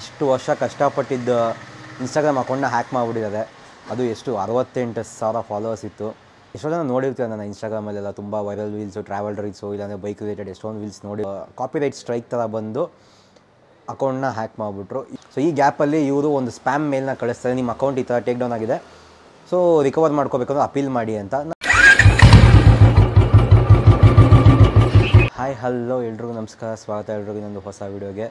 ಇಷ್ಟು ವರ್ಷ ಕಷ್ಟಪಟ್ಟಿದ್ದ ಇನ್ಸ್ಟಾಗ್ರಾಮ್ ಅಕೌಂಟ್ನ ಹ್ಯಾಕ್ ಮಾಡಿಬಿಟ್ಟಿದ್ದಾರೆ ಅದು ಎಷ್ಟು ಅರವತ್ತೆಂಟು ಸಾವಿರ ಫಾಲೋವರ್ಸ್ ಇತ್ತು ಎಷ್ಟೋ ಜನ ನೋಡಿರ್ತೀವಿ ನನ್ನ ಇನ್ಸ್ಟಾಗ್ರಾಮಲ್ಲೆಲ್ಲ ತುಂಬ ವೈರಲ್ ವೀಲ್ಸು ಟ್ರಾವೆಲ್ ರೀಲ್ಸು ಇಲ್ಲಾಂದರೆ ಬೈಕ್ ರಿಲೇಟೆಡ್ ಎಷ್ಟೊಂದು ವೀಲ್ಸ್ ನೋಡಿ ಕಾಪಿ ರೈಟ್ ಸ್ಟ್ರೈಕ್ ಥರ ಬಂದು ಅಕೌಂಟ್ನ ಹ್ಯಾಕ್ ಮಾಡಿಬಿಟ್ರು ಸೊ ಈ ಗ್ಯಾಪಲ್ಲಿ ಇವರು ಒಂದು ಸ್ಪ್ಯಾಮ್ ಮೇಲ್ನ ಕಳಿಸ್ತಾರೆ ನಿಮ್ಮ ಅಕೌಂಟ್ ಈ ಥರ ಟೇಕ್ ಡೌನ್ ಆಗಿದೆ ಸೊ ರಿಕವರ್ ಮಾಡ್ಕೋಬೇಕಂದ್ರೆ ಅಪೀಲ್ ಮಾಡಿ ಅಂತ ಹಾಯ್ ಹಲೋ ಎಲ್ರಿಗೂ ನಮಸ್ಕಾರ ಸ್ವಾಗತ ಎಲ್ರಿಗೂ ಇನ್ನೊಂದು ಹೊಸ ವೀಡಿಯೋಗೆ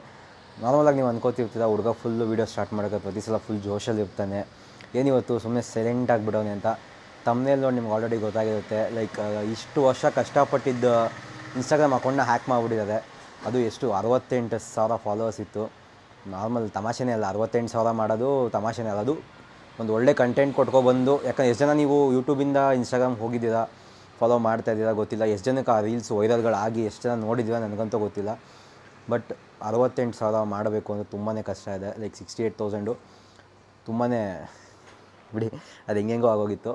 ನಾರ್ಮಲಾಗಿ ನೀವು ಅನ್ಕೋತಿರ್ತೀರ ಹುಡುಗ ಫುಲ್ಲು ವೀಡಿಯೋ ಸ್ಟಾರ್ಟ್ ಮಾಡೋಕೆ ಪ್ರತಿ ಸಲ ಫುಲ್ ಜೋಶಲ್ಲಿ ಇರ್ತಾನೆ ಏನಿವತ್ತು ಸುಮ್ಮನೆ ಸೈಲೆಂಟ್ ಆಗಿಬಿಡೋನೆ ಅಂತ ತಮ್ಮನೇಲಿ ನೋಡಿ ನಿಮ್ಗೆ ಆಲ್ರೆಡಿ ಗೊತ್ತಾಗಿರುತ್ತೆ ಲೈಕ್ ಇಷ್ಟು ವರ್ಷ ಕಷ್ಟಪಟ್ಟಿದ್ದ ಇನ್ಸ್ಟಾಗ್ರಾಮ್ ಅಕೌಂಟ್ನ ಹ್ಯಾಕ್ ಮಾಡಿಬಿಟ್ಟಿದ್ದಾರೆ ಅದು ಎಷ್ಟು ಅರವತ್ತೆಂಟು ಸಾವಿರ ಫಾಲೋವರ್ಸ್ ಇತ್ತು ನಾರ್ಮಲ್ ತಮಾಷೆನೇ ಅಲ್ಲ ಅರವತ್ತೆಂಟು ಸಾವಿರ ಮಾಡೋದು ತಮಾಷೆನೇ ಅಲ್ಲ ಅದು ಒಂದು ಒಳ್ಳೆ ಕಂಟೆಂಟ್ ಕೊಟ್ಕೊಬಂದು ಯಾಕಂದ್ರೆ ಎಷ್ಟು ಜನ ನೀವು ಯೂಟ್ಯೂಬಿಂದ ಇನ್ಸ್ಟಾಗ್ರಾಮ್ ಹೋಗಿದ್ದೀರಾ ಫಾಲೋ ಮಾಡ್ತಾ ಇದ್ದೀರಾ ಗೊತ್ತಿಲ್ಲ ಎಷ್ಟು ಜನಕ್ಕೆ ಆ ರೀಲ್ಸ್ ವೈರಲ್ಗಳಾಗಿ ಎಷ್ಟು ಜನ ನೋಡಿದ್ದೀರಾ ನನಗಂತೂ ಗೊತ್ತಿಲ್ಲ ಬಟ್ ಅರವತ್ತೆಂಟು ಸಾವಿರ ಮಾಡಬೇಕು ಅಂದರೆ ತುಂಬಾ ಕಷ್ಟ ಇದೆ ಲೈಕ್ ಸಿಕ್ಸ್ಟಿ ಏಯ್ಟ್ ತೌಸಂಡು ತುಂಬಾ ಬಿಡಿ ಅದು ಹೆಂಗೆಂಗೋ ಆಗೋಗಿತ್ತು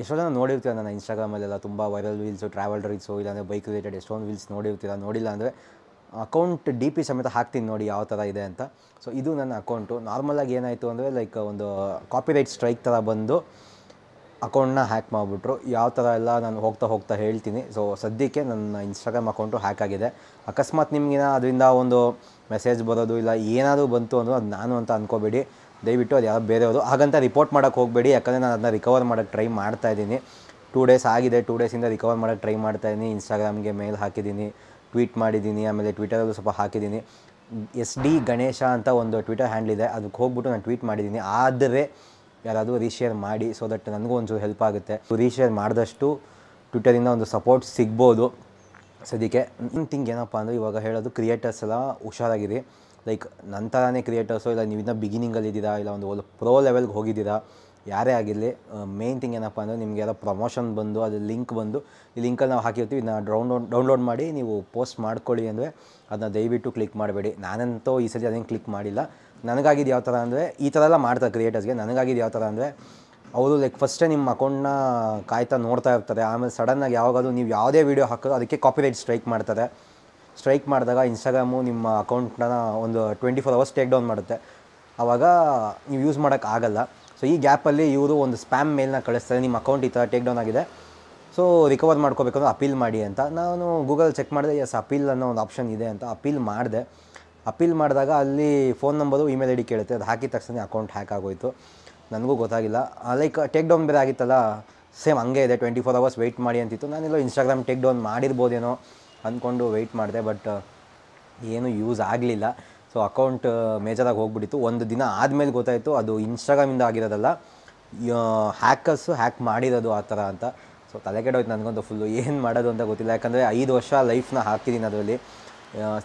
ಎಷ್ಟೋ ಜನ ನೋಡಿರ್ತೀರ ನನ್ನ ಇನ್ಸ್ಟಾಗ್ರಾಮಲ್ಲೆಲ್ಲ ತುಂಬ ವೈರಲ್ ವೀಲ್ಸು ಟ್ರಾವೆಲ್ ರೀಲ್ಸು ಇಲ್ಲಾಂದರೆ ಬೈಕ್ ರಿಲೇಟೆಡ್ ಎಷ್ಟೊಂದು ವೀಲ್ಸ್ ನೋಡಿರ್ತೀರ ನೋಡಿಲ್ಲ ಅಂದರೆ ಅಕೌಂಟ್ ಡಿ ಪಿ ಸಮೇತ ಹಾಕ್ತೀನಿ ನೋಡಿ ಯಾವ ಥರ ಇದೆ ಅಂತ ಸೊ ಇದು ನನ್ನ ಅಕೌಂಟು ನಾರ್ಮಲಾಗಿ ಏನಾಯಿತು ಅಂದರೆ ಲೈಕ್ ಒಂದು ಕಾಪಿರೈಟ್ ಸ್ಟ್ರೈಕ್ ಥರ ಬಂದು ಅಕೌಂಟ್ನ ಹ್ಯಾಕ್ ಮಾಡಿಬಿಟ್ರು ಯಾವ ಥರ ಎಲ್ಲ ನಾನು ಹೋಗ್ತಾ ಹೋಗ್ತಾ ಹೇಳ್ತೀನಿ ಸೊ ಸದ್ಯಕ್ಕೆ ನನ್ನ ಇನ್ಸ್ಟಾಗ್ರಾಮ್ ಅಕೌಂಟು ಹ್ಯಾಕ್ ಆಗಿದೆ ಅಕಸ್ಮಾತ್ ನಿಮಗಿನ ಅದರಿಂದ ಒಂದು ಮೆಸೇಜ್ ಬರೋದು ಇಲ್ಲ ಏನಾದರೂ ಬಂತು ಅಂದರೆ ಅದು ನಾನು ಅಂತ ಅಂದ್ಕೋಬೇಡಿ ದಯವಿಟ್ಟು ಅದು ಯಾರು ಬೇರೆಯವರು ಹಾಗಂತ ರಿಪೋರ್ಟ್ ಮಾಡೋಕ್ಕೆ ಹೋಗಬೇಡಿ ಯಾಕಂದರೆ ನಾನು ಅದನ್ನ ರಿಕವರ್ ಮಾಡೋಕ್ಕೆ ಟ್ರೈ ಮಾಡ್ತಾ ಇದ್ದೀನಿ ಟೂ ಡೇಸ್ ಆಗಿದೆ ಟೂ ಡೇಸಿಂದ ರಿಕವರ್ ಮಾಡೋಕ್ಕೆ ಟ್ರೈ ಮಾಡ್ತಾ ಇದ್ದೀನಿ ಇನ್ಸ್ಟಾಗ್ರಾಮ್ಗೆ ಮೇಲ್ ಹಾಕಿದ್ದೀನಿ ಟ್ವೀಟ್ ಮಾಡಿದ್ದೀನಿ ಆಮೇಲೆ ಟ್ವಿಟರಲ್ಲೂ ಸ್ವಲ್ಪ ಹಾಕಿದ್ದೀನಿ ಎಸ್ ಡಿ ಗಣೇಶ ಅಂತ ಒಂದು ಟ್ವಿಟರ್ ಹ್ಯಾಂಡ್ಲ್ ಇದೆ ಅದಕ್ಕೆ ಹೋಗ್ಬಿಟ್ಟು ನಾನು ಟ್ವೀಟ್ ಮಾಡಿದ್ದೀನಿ ಆದರೆ ಯಾರಾದರೂ ರೀಶೇರ್ ಮಾಡಿ ಸೊ ದಟ್ ನನಗೂ ಒಂಚೂರು ಹೆಲ್ಪ್ ಆಗುತ್ತೆ ರೀಶೇರ್ ಮಾಡಿದಷ್ಟು ಟ್ವಿಟರಿಂದ ಒಂದು ಸಪೋರ್ಟ್ ಸಿಗ್ಬೋದು ಸದ್ಯಕ್ಕೆ ಇನ್ ಥಿಂಗ್ ಏನಪ್ಪ ಅಂದರೆ ಇವಾಗ ಹೇಳೋದು ಕ್ರಿಯೇಟರ್ಸ್ ಎಲ್ಲ ಹುಷಾರಾಗಿರಿ ಲೈಕ್ ನಂತರನೇ ಕ್ರಿಯೇಟರ್ಸು ಇಲ್ಲ ನೀವು ಇನ್ನೂ ಬಿಗಿನಿಂಗಲ್ಲಿ ಇದ್ದೀರಾ ಇಲ್ಲ ಒಂದು ಒಳ್ಳೆ ಪ್ರೋ ಲೆವೆಲ್ಗೆ ಹೋಗಿದ್ದೀರಾ ಯಾರೇ ಆಗಿರಲಿ ಮೇನ್ ಥಿಂಗ್ ಏನಪ್ಪ ಅಂದರೆ ನಿಮಗೆ ಯಾರೋ ಪ್ರಮೋಷನ್ ಬಂದು ಅದು ಲಿಂಕ್ ಬಂದು ಈ ಲಿಂಕಲ್ಲಿ ನಾವು ಹಾಕಿರ್ತೀವಿ ಇದನ್ನ ಡೌನ್ಲೋಡ್ ಡೌನ್ಲೋಡ್ ಮಾಡಿ ನೀವು ಪೋಸ್ಟ್ ಮಾಡ್ಕೊಳ್ಳಿ ಅಂದರೆ ಅದನ್ನ ದಯವಿಟ್ಟು ಕ್ಲಿಕ್ ಮಾಡಬೇಡಿ ನಾನಂತೂ ಈ ಸರಿ ಅದೇನು ಕ್ಲಿಕ್ ಮಾಡಿಲ್ಲ ನನಗಾಗಿದ್ದು ಯಾವ ಥರ ಅಂದರೆ ಈ ಥರ ಎಲ್ಲ ಮಾಡ್ತಾರೆ ಕ್ರಿಯೇಟರ್ಸ್ಗೆ ನನಗಾಗಿದ್ದು ಯಾವ ಥರ ಅಂದರೆ ಅವರು ಲೈಕ್ ಫಸ್ಟೇ ನಿಮ್ಮ ಅಕೌಂಟ್ನ ಕಾಯ್ತಾ ನೋಡ್ತಾ ಇರ್ತಾರೆ ಆಮೇಲೆ ಸಡನ್ನಾಗಿ ಯಾವಾಗಾದ್ರೂ ನೀವು ಯಾವುದೇ ವೀಡಿಯೋ ಹಾಕೋ ಅದಕ್ಕೆ ಕಾಪಿರೈಟ್ ಸ್ಟ್ರೈಕ್ ಮಾಡ್ತಾರೆ ಸ್ಟ್ರೈಕ್ ಮಾಡಿದಾಗ ಇನ್ಸ್ಟಾಗ್ರಾಮು ನಿಮ್ಮ ಅಕೌಂಟ್ನ ಒಂದು twenty four hours take down ಮಾಡುತ್ತೆ ಆವಾಗ ನೀವು ಯೂಸ್ ಮಾಡೋಕ್ಕಾಗಲ್ಲ ಸೊ ಈ ಗ್ಯಾಪಲ್ಲಿ ಇವರು ಒಂದು ಸ್ಪ್ಯಾಮ್ ಮೇಲ್ನ ಕಳಿಸ್ತಾರೆ ನಿಮ್ಮ ಅಕೌಂಟ್ ಈ ಥರ ಟೇಕ್ ಡೌನ್ ಆಗಿದೆ ಸೊ ರಿಕವರ್ ಮಾಡ್ಕೋಬೇಕಂದ್ರೆ ಅಪೀಲ್ ಮಾಡಿ ಅಂತ ನಾನು ಗೂಗಲ್ ಚೆಕ್ ಮಾಡಿದೆ ಎಸ್ ಅಪೀಲ್ ಅನ್ನೋ ಒಂದು ಆಪ್ಷನ್ ಇದೆ ಅಂತ ಅಪೀಲ್ ಮಾಡಿದೆ ಅಪೀಲ್ ಮಾಡಿದಾಗ ಅಲ್ಲಿ phone number email I D ಕೇಳುತ್ತೆ ಅದು ಹಾಕಿದ ತಕ್ಷಣ ಅಕೌಂಟ್ ಹ್ಯಾಕ್ ಆಗೋಯಿತು ನನಗೂ ಗೊತ್ತಾಗಿಲ್ಲ ಲೈಕ್ ಟೇಕ್ ಡೌನ್ ಬೇರೆ ಆಗಿತ್ತಲ್ಲ ಸೇಮ್ ಹಂಗೆ ಇದೆ ಟ್ವೆಂಟಿ ಫೋರ್ ಅವರ್ಸ್ ವೆಯ್ಟ್ ಮಾಡಿ ಅಂತಿತ್ತು ನಾನೆಲ್ಲೋ ಇನ್ಸ್ಟಾಗ್ರಾಮ್ ಟೇಕ್ ಡೌನ್ ಮಾಡಿರ್ಬೋದೇನೋ ಅಂದ್ಕೊಂಡು ವೆಯ್ಟ್ ಮಾಡಿದೆ ಬಟ್ ಏನೂ ಯೂಸ್ ಆಗಲಿಲ್ಲ ಸೊ ಅಕೌಂಟ್ ಮೇಜರಾಗಿ ಹೋಗ್ಬಿಟ್ಟಿತ್ತು ಒಂದು ದಿನ ಆದಮೇಲೆ ಗೊತ್ತಾಯಿತು ಅದು ಇನ್ಸ್ಟಾಗ್ರಾಮಿಂದ ಆಗಿರೋದಲ್ಲ ಹ್ಯಾಕರ್ಸು ಹ್ಯಾಕ್ ಮಾಡಿರೋದು ಆ ಥರ ಅಂತ ಸೊ ತಲೆ ಕೆಡೋಯ್ತು ನನಗಂತೂ ಫುಲ್ಲು ಏನು ಮಾಡೋದು ಅಂತ ಗೊತ್ತಿಲ್ಲ ಯಾಕಂದರೆ ಐದು ವರ್ಷ ಲೈಫ್ನ ಹಾಕಿದ್ದೀನಿ ಅದರಲ್ಲಿ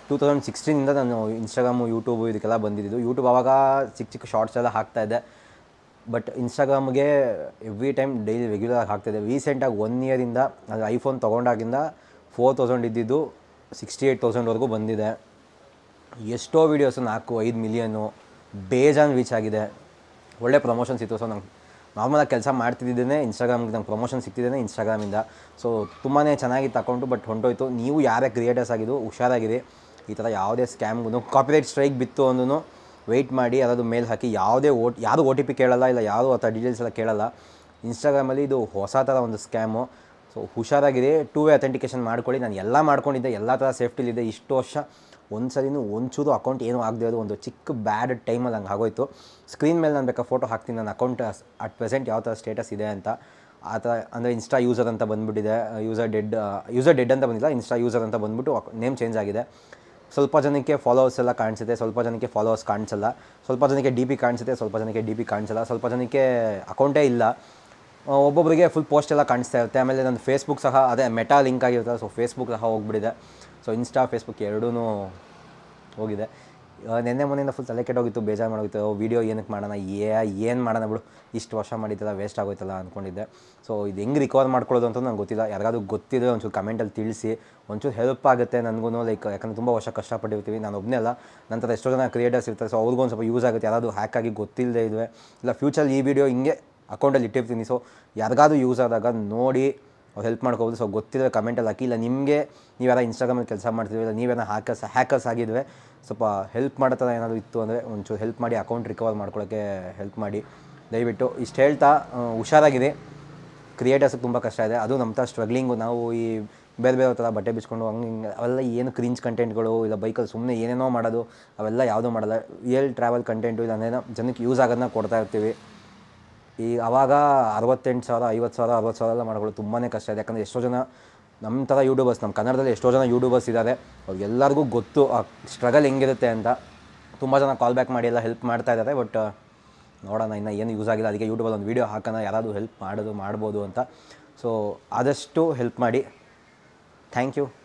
ಟೂ ತೌಸಂಡ್ ಸಿಕ್ಸ್ಟೀನಿಂದ ನಾನು ಇನ್ಸ್ಟಾಗ್ರಾಮು ಯೂಟ್ಯೂಬು ಇದಕ್ಕೆಲ್ಲ ಬಂದಿದ್ದು ಯೂಟ್ಯೂಬ್ ಆವಾಗ ಚಿಕ್ಕ ಚಿಕ್ಕ ಶಾರ್ಟ್ಸ್ ಎಲ್ಲ ಹಾಕ್ತಾಯಿದ್ದೆ ಬಟ್ ಇನ್ಸ್ಟಾಗ್ರಾಮ್ಗೆ ಎವ್ರಿ ಟೈಮ್ ಡೈಲಿ ರೆಗ್ಯುಲರ್ ಇದ್ದೆ ರೀಸೆಂಟಾಗಿ ಒನ್ ಇಯರಿಂದ ಅದು ಐಫೋನ್ ತೊಗೊಂಡಾಗಿಂದ ಫೋರ್ ತೌಸಂಡ್ ಇದ್ದಿದ್ದು ಸಿಕ್ಸ್ಟಿ ಏಯ್ಟ್ ತೌಸಂಡ್ವರೆಗೂ ಬಂದಿದೆ ಎಷ್ಟೋ ವೀಡಿಯೋಸು ನಾಲ್ಕು ಐದು ಮಿಲಿಯನ್ನು ಬೇಜಾನ್ ರೀಚ್ ಆಗಿದೆ ಒಳ್ಳೆ ಪ್ರಮೋಷನ್ಸ್ ಇತ್ತು ಸೊ ನಂಗೆ ನಾರ್ಮಲಾಗಿ ಕೆಲಸ ಮಾಡ್ತಿದ್ದೇನೆ ಇನ್ಸ್ಟಾಗ್ರಾಮ್ಗೆ ನಂಗೆ ಪ್ರಮೋಷನ್ ಸಿಗ್ತಿದ್ದೇನೆ ಇನ್ಸ್ಟಾಗ್ರಾಮಿಂದ ಸೊ ತುಂಬಾ ಚೆನ್ನಾಗಿ ತಗೊಂಡು ಬಟ್ ಹೊಂಟೋಯ್ತು ನೀವು ಯಾರೇ ಕ್ರಿಯೇಟರ್ಸ್ ಆಗಿದ್ದು ಹುಷಾರಾಗಿದೆ ಈ ಥರ ಯಾವುದೇ ಸ್ಕ್ಯಾಮ್ಗೂ ಕಾಪಿರೈಟ್ ಸ್ಟ್ರೈಕ್ ಬಿತ್ತು ಅಂದೂ ವೆಯ್ಟ್ ಮಾಡಿ ಅದಾದ್ರು ಮೇಲೆ ಹಾಕಿ ಯಾವುದೇ ಓಟ್ ಯಾರು ಓ ಟಿ ಪಿ ಕೇಳಲ್ಲ ಇಲ್ಲ ಯಾರು ಆ ಥರ ಡೀಟೇಲ್ಸ್ ಎಲ್ಲ ಕೇಳಲ್ಲ ಇನ್ಸ್ಟಾಗ್ರಾಮಲ್ಲಿ ಇದು ಹೊಸ ಥರ ಒಂದು ಸ್ಕ್ಯಾಮು ಸೊ ಹುಷಾರಾಗಿದೆ ಟೂ ವೇ ಅಥೆಂಟಿಕೇಷನ್ ಮಾಡ್ಕೊಳ್ಳಿ ನಾನು ಎಲ್ಲ ಮಾಡ್ಕೊಂಡಿದ್ದೆ ಎಲ್ಲ ಥರ ಸೇಫ್ಟಿಲಿದೆ ಇಷ್ಟು ವರ್ಷ ಒಂದು ಸಲಿನೂ ಒಂಚೂರು ಅಕೌಂಟ್ ಏನೂ ಆಗದೆ ಇರೋದು ಒಂದು ಚಿಕ್ಕ ಬ್ಯಾಡ್ ಟೈಮಲ್ಲಿ ಹಂಗೆ ಆಗೋಯ್ತು ಸ್ಕ್ರೀನ್ ಮೇಲೆ ನಾನು ಬೇಕಾ ಫೋಟೋ ಹಾಕ್ತೀನಿ ನನ್ನ ಅಕೌಂಟ್ ಅಟ್ ಪ್ರೆಸೆಂಟ್ ಯಾವ ಥರ ಸ್ಟೇಟಸ್ ಇದೆ ಅಂತ ಆ ಥರ ಅಂದರೆ ಇನ್ಸ್ಟಾ ಯೂಸರ್ ಅಂತ ಬಂದುಬಿಟ್ಟಿದೆ ಯೂಸರ್ ಡೆಡ್ ಯೂಸರ್ ಡೆಡ್ ಅಂತ ಬಂದಿಲ್ಲ ಇನ್ಸ್ಟಾ ಯೂಸರ್ ಅಂತ ಬಂದುಬಿಟ್ಟು ನೇಮ್ ಚೇಂಜ್ ಆಗಿದೆ ಸ್ವಲ್ಪ ಜನಕ್ಕೆ ಫಾಲೋವರ್ಸ್ ಎಲ್ಲ ಕಾಣಿಸುತ್ತೆ ಸ್ವಲ್ಪ ಜನಕ್ಕೆ ಫಾಲೋವರ್ಸ್ ಕಾಣಿಸಲ್ಲ ಸ್ವಲ್ಪ ಜನಕ್ಕೆ ಡಿ ಪಿ ಕಾಣಿಸುತ್ತೆ ಸ್ವಲ್ಪ ಜನಕ್ಕೆ ಡಿ ಪಿ ಕಾಣಿಸಲ್ಲ ಸ್ವಲ್ಪ ಜನಕ್ಕೆ ಅಕೌಂಟೇ ಇಲ್ಲ ಒಬ್ಬೊಬ್ಬರಿಗೆ ಫುಲ್ ಪೋಸ್ಟ್ ಎಲ್ಲ ಕಾಣಿಸ್ತಾ ಇರುತ್ತೆ ಆಮೇಲೆ ನನ್ನ ಫೇಸ್ಬುಕ್ ಸಹ ಅದೇ ಮೆಟಾ ಲಿಂಕ್ ಆಗಿರುತ್ತೆ ಸೊ ಫೇಸ್ಬುಕ್ ಸಹ ಹೋಗ್ಬಿಟ್ಟಿದೆ ಸೊ ಇನ್ಸ್ಟಾ ಫೇಸ್ಬುಕ್ ಎರಡೂ ಹೋಗಿದೆ ನೆನ್ನೆ ಮೊನ್ನೆಯಿಂದ ಫುಲ್ ತಲೆ ಕೆಟ್ಟೋಗಿತ್ತು ಬೇಜಾರು ಮಾಡೋಗಿತ್ತು ವೀಡಿಯೋ ಏನಕ್ಕೆ ಮಾಡೋಣ ಏ ಏನು ಮಾಡೋಣ ಬಿಡು ಇಷ್ಟು ವರ್ಷ ಮಾಡಿದ್ದಲ್ಲ ವೇಸ್ಟ್ ಆಗೋಯ್ತಲ್ಲ ಅಂದ್ಕೊಂಡಿದ್ದೆ ಸೊ ಇದು ಹೆಂಗೆ ರಿಕವರ್ ಮಾಡ್ಕೊಳ್ಳೋದು ಅಂತ ನಂಗೆ ಗೊತ್ತಿಲ್ಲ ಯಾರಿಗಾದ್ರೂ ಗೊತ್ತಿದ್ರೆ ಒಂಚೂರು ಕಮೆಂಟಲ್ಲಿ ತಿಳಿಸಿ ಒಂಚೂರು ಹೆಲ್ಪ್ ಆಗುತ್ತೆ ನನಗೂ ಲೈಕ್ ಯಾಕಂದರೆ ತುಂಬ ವರ್ಷ ಕಷ್ಟಪಟ್ಟಿರ್ತೀವಿ ನಾನು ಒಬ್ಬನೇ ಅಲ್ಲ ನಂತರ ಎಷ್ಟೋ ಜನ ಕ್ರಿಯೇಟರ್ಸ್ ಇರ್ತಾರೆ ಸೊ ಅವ್ರಿಗೂ ಒಂದು ಸ್ವಲ್ಪ ಯೂಸ್ ಆಗುತ್ತೆ ಯಾರಾದರೂ ಹ್ಯಾಕ್ ಆಗಿ ಗೊತ್ತಿಲ್ಲದೇ ಇದ್ದರೆ ಇಲ್ಲ ಫ್ಯೂಚರ್ ಈ ವಿಡಿಯೋ ಹಿಂಗೆ ಅಕೌಂಟಲ್ಲಿ ಇಟ್ಟಿರ್ತೀನಿ ಸೊ ಯಾರಿಗಾದ್ರೂ ಯೂಸ್ ಆದಾಗ ನೋಡಿ ಅವ್ರು ಹೆಲ್ಪ್ ಮಾಡ್ಕೋಬೋದು ಸೊ ಗೊತ್ತಿದ್ರೆ ಕಮೆಂಟಲ್ಲಿ ಹಾಕಿ ಇಲ್ಲ ನಿಮಗೆ ನೀವೆಲ್ಲ ಇನ್ಸ್ಟಾಗ್ರಾಮಲ್ಲಿ ಕೆಲಸ ಮಾಡ್ತಿದ್ವಿ ಇಲ್ಲ ನೀವೇನೋ ಹ್ಯಾಕರ್ಸ್ ಹ್ಯಾಕರ್ಸ್ ಆಗಿದ್ವಿ ಸ್ವಲ್ಪ ಹೆಲ್ಪ್ ಮಾಡೋ ಥರ ಏನಾದರೂ ಇತ್ತು ಅಂದರೆ ಒಂಚೂರು ಹೆಲ್ಪ್ ಮಾಡಿ ಅಕೌಂಟ್ ರಿಕವರ್ ಮಾಡ್ಕೊಳ್ಳೋಕ್ಕೆ ಹೆಲ್ಪ್ ಮಾಡಿ ದಯವಿಟ್ಟು ಇಷ್ಟು ಹೇಳ್ತಾ ಹುಷಾರಾಗಿದೆ ಕ್ರಿಯೇಟರ್ಸ್ ತುಂಬ ಕಷ್ಟ ಇದೆ ಅದು ನಮ್ಮ ಥರ ಸ್ಟ್ರಗ್ಲಿಂಗು ನಾವು ಈ ಬೇರೆ ಬೇರೆ ಥರ ಬಟ್ಟೆ ಬಿಚ್ಕೊಂಡು ಹಂಗೆ ಹಿಂಗೆ ಅವೆಲ್ಲ ಏನು ಕ್ರಿಂಚ್ ಕಂಟೆಂಟ್ಗಳು ಇಲ್ಲ ಬೈಕಲ್ಲಿ ಸುಮ್ಮನೆ ಏನೇನೋ ಮಾಡೋದು ಅವೆಲ್ಲ ಯಾವುದೂ ಮಾಡೋಲ್ಲ ರಿಯಲ್ ಟ್ರಾವೆಲ್ ಕಂಟೆಂಟು ಇಲ್ಲ ಜನಕ್ಕೆ ಯೂಸ್ ಆಗೋದನ್ನ ಕೊಡ್ತಾ ಇರ್ತೀವಿ ಈ ಅವಾಗ ಅರವತ್ತೆಂಟು ಸಾವಿರ ಐವತ್ತು ಸಾವಿರ ಅರವತ್ತು ಸಾವಿರ ಎಲ್ಲ ಮಾಡ್ಕೊಳ್ಳೋದು ತುಂಬಾ ಕಷ್ಟ ಇದೆ ಯಾಕಂದರೆ ಎಷ್ಟೋ ಜನ ನಮ್ಮ ಥರ ಯೂಟ್ಯೂಬರ್ಸ್ ನಮ್ಮ ಕನ್ನಡದಲ್ಲಿ ಎಷ್ಟೋ ಜನ ಯೂಟ್ಯೂಬರ್ಸ್ ಇದ್ದಾರೆ ಅವ್ರಿಗೆಲ್ಲರಿಗೂ ಗೊತ್ತು ಆ ಸ್ಟ್ರಗಲ್ ಹೆಂಗಿರುತ್ತೆ ಅಂತ ತುಂಬ ಜನ ಕಾಲ್ ಬ್ಯಾಕ್ ಮಾಡಿ ಎಲ್ಲ ಹೆಲ್ಪ್ ಮಾಡ್ತಾ ಇದ್ದಾರೆ ಬಟ್ ನೋಡೋಣ ಇನ್ನು ಏನು ಯೂಸ್ ಆಗಿಲ್ಲ ಅದಕ್ಕೆ ಯೂಟ್ಯೂಬಲ್ಲಿ ಒಂದು ವೀಡಿಯೋ ಹಾಕೋಣ ಯಾರಾದರೂ ಹೆಲ್ಪ್ ಮಾಡೋದು ಮಾಡ್ಬೋದು ಅಂತ ಸೊ ಆದಷ್ಟು ಹೆಲ್ಪ್ ಮಾಡಿ ಥ್ಯಾಂಕ್ ಯು